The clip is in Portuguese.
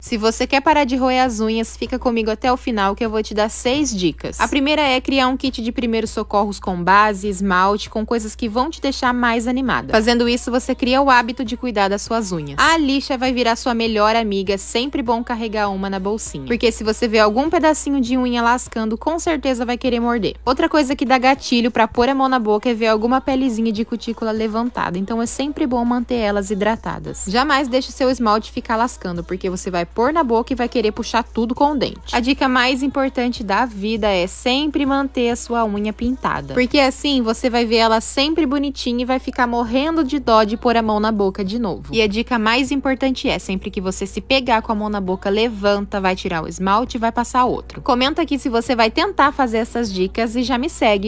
Se você quer parar de roer as unhas, fica comigo até o final que eu vou te dar seis dicas. A primeira é criar um kit de primeiros socorros com base, esmalte, com coisas que vão te deixar mais animada. Fazendo isso, você cria o hábito de cuidar das suas unhas. A lixa vai virar sua melhor amiga, sempre bom carregar uma na bolsinha. Porque se você vê algum pedacinho de unha lascando, com certeza vai querer morder. Outra coisa que dá gatilho para pôr a mão na boca é ver alguma pelezinha de cutícula levantada, então é sempre bom manter elas hidratadas. Jamais deixe seu esmalte ficar lascando, porque você vai pôr na boca e vai querer puxar tudo com o dente. A dica mais importante da vida é sempre manter a sua unha pintada, porque assim você vai ver ela sempre bonitinha e vai ficar morrendo de dó de pôr a mão na boca de novo. E a dica mais importante é sempre que você se pegar com a mão na boca, levanta, vai tirar o esmalte e vai passar outro. Comenta aqui se você vai tentar fazer essas dicas e já me segue